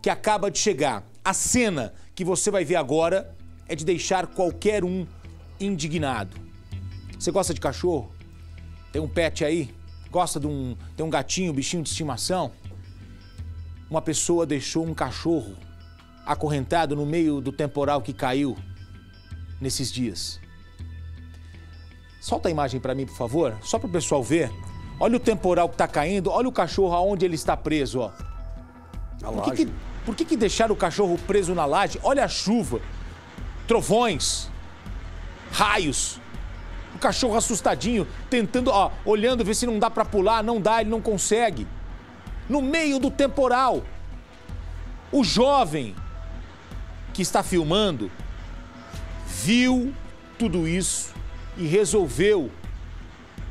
que acaba de chegar. A cena que você vai ver agora é de deixar qualquer um indignado. Você gosta de cachorro? Tem um pet aí? Gosta de um. tem um gatinho, bichinho de estimação? Uma pessoa deixou um cachorro acorrentado no meio do temporal que caiu nesses dias. Solta a imagem para mim, por favor, só para o pessoal ver. Olha o temporal que está caindo, olha o cachorro aonde ele está preso, ó. Por que, que por que, que deixaram o cachorro preso na laje? Olha a chuva, trovões, raios. O cachorro assustadinho, tentando, ó, olhando, ver se não dá para pular. Não dá, ele não consegue. No meio do temporal, o jovem que está filmando viu tudo isso e resolveu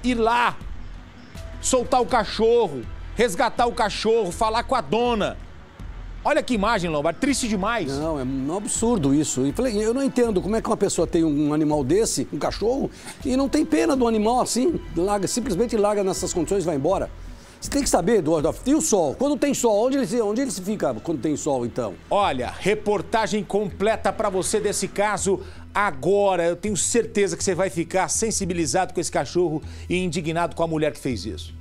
ir lá, soltar o cachorro, resgatar o cachorro, falar com a dona. Olha que imagem, Lombard, triste demais. Não, é um absurdo isso. E falei, eu não entendo como é que uma pessoa tem um animal desse, um cachorro, e não tem pena do animal assim, larga, simplesmente larga nessas condições e vai embora. Você tem que saber, Eduardo, e o sol? Quando tem sol, onde ele, onde ele se fica quando tem sol, então? Olha, reportagem completa para você desse caso agora. Eu tenho certeza que você vai ficar sensibilizado com esse cachorro e indignado com a mulher que fez isso.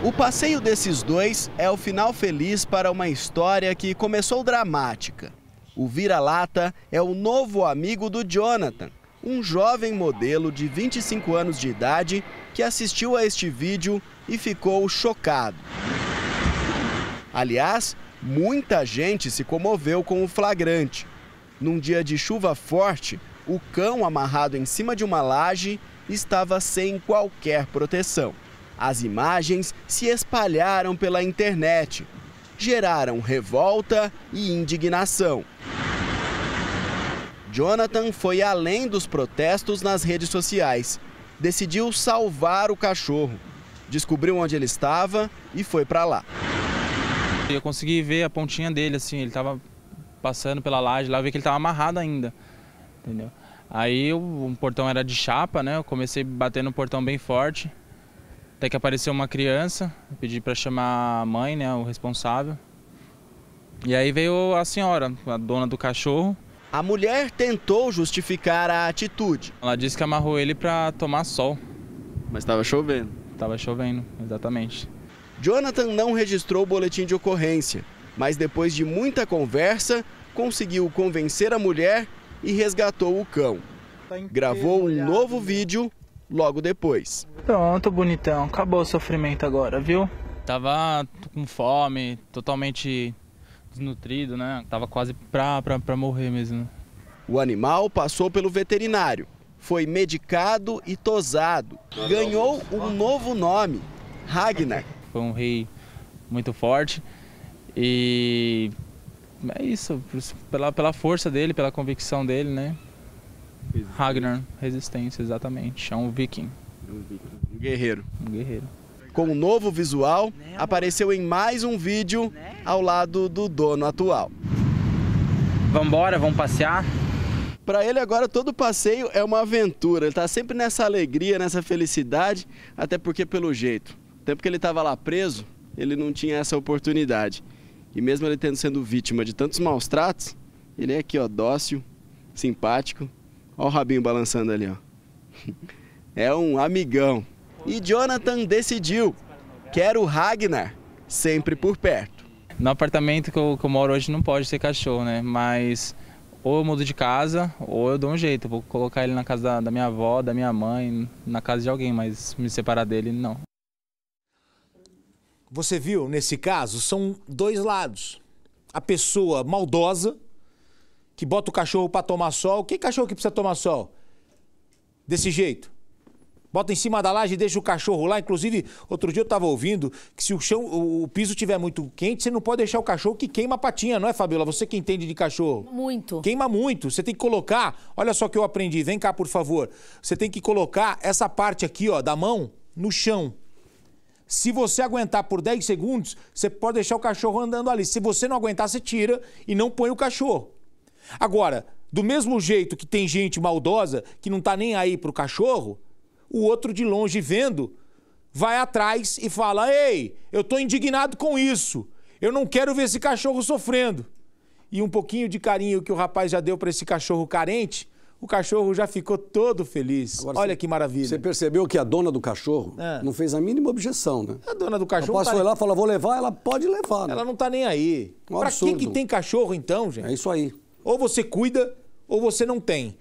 O passeio desses dois é o final feliz para uma história que começou dramática. O vira-lata é o novo amigo do Jonathan, um jovem modelo de 25 anos de idade que assistiu a este vídeo e ficou chocado. Aliás, muita gente se comoveu com o flagrante. Num dia de chuva forte, o cão amarrado em cima de uma laje estava sem qualquer proteção. As imagens se espalharam pela internet, geraram revolta e indignação. Jonathan foi além dos protestos nas redes sociais. Decidiu salvar o cachorro. Descobriu onde ele estava e foi para lá. Eu consegui ver a pontinha dele, assim, ele estava passando pela laje lá, eu vi que ele estava amarrado ainda, entendeu? Aí o portão era de chapa, né? Eu comecei batendo o portão bem forte. Até que apareceu uma criança, pedi para chamar a mãe, né, o responsável. E aí veio a senhora, a dona do cachorro. A mulher tentou justificar a atitude. Ela disse que amarrou ele para tomar sol. Mas estava chovendo. Estava chovendo, exatamente. Jonathan não registrou o boletim de ocorrência, mas depois de muita conversa, conseguiu convencer a mulher e resgatou o cão. Tá Gravou um novo né? vídeo logo depois. Pronto, bonitão, acabou o sofrimento agora, viu? Tava com fome, totalmente desnutrido, né? Tava quase pra, pra, pra morrer mesmo. O animal passou pelo veterinário, foi medicado e tosado, ganhou um novo nome, Ragnar. Foi um rei muito forte e é isso, pela, pela força dele, pela convicção dele, né? Ragnar, resistência, exatamente. É um viking. É um viking. Um guerreiro. Um guerreiro. Com o um novo visual, né, apareceu em mais um vídeo né? ao lado do dono atual. Vambora, vamos passear? Para ele agora todo passeio é uma aventura. Ele tá sempre nessa alegria, nessa felicidade, até porque pelo jeito, o tempo que ele estava lá preso, ele não tinha essa oportunidade. E mesmo ele tendo sido vítima de tantos maus tratos, ele é aqui ó, dócil, simpático Olha o rabinho balançando ali, ó. É um amigão. E Jonathan decidiu. Quero o Ragnar sempre por perto. No apartamento que eu, que eu moro hoje não pode ser cachorro, né? Mas ou eu mudo de casa ou eu dou um jeito. Vou colocar ele na casa da, da minha avó, da minha mãe, na casa de alguém, mas me separar dele, não. Você viu, nesse caso, são dois lados. A pessoa maldosa que bota o cachorro para tomar sol. Que cachorro que precisa tomar sol? Desse jeito. Bota em cima da laje e deixa o cachorro lá. Inclusive, outro dia eu estava ouvindo que se o chão, o, piso estiver muito quente, você não pode deixar o cachorro que queima a patinha, não é, Fabiola? Você que entende de cachorro. Muito. Queima muito. Você tem que colocar. Olha só o que eu aprendi. Vem cá, por favor. Você tem que colocar essa parte aqui, ó, da mão no chão. Se você aguentar por 10 segundos, você pode deixar o cachorro andando ali. Se você não aguentar, você tira e não põe o cachorro. Agora, do mesmo jeito que tem gente maldosa que não está nem aí para o cachorro, o outro de longe vendo vai atrás e fala: Ei, eu estou indignado com isso. Eu não quero ver esse cachorro sofrendo. E um pouquinho de carinho que o rapaz já deu para esse cachorro carente, o cachorro já ficou todo feliz. Agora, Olha que maravilha. Você percebeu que a dona do cachorro é. não fez a mínima objeção, né? A dona do cachorro. O rapaz tá foi lá e falou: vou levar, ela pode levar. Né? Ela não tá nem aí. Um pra que, que tem cachorro então, gente? É isso aí. Ou você cuida ou você não tem.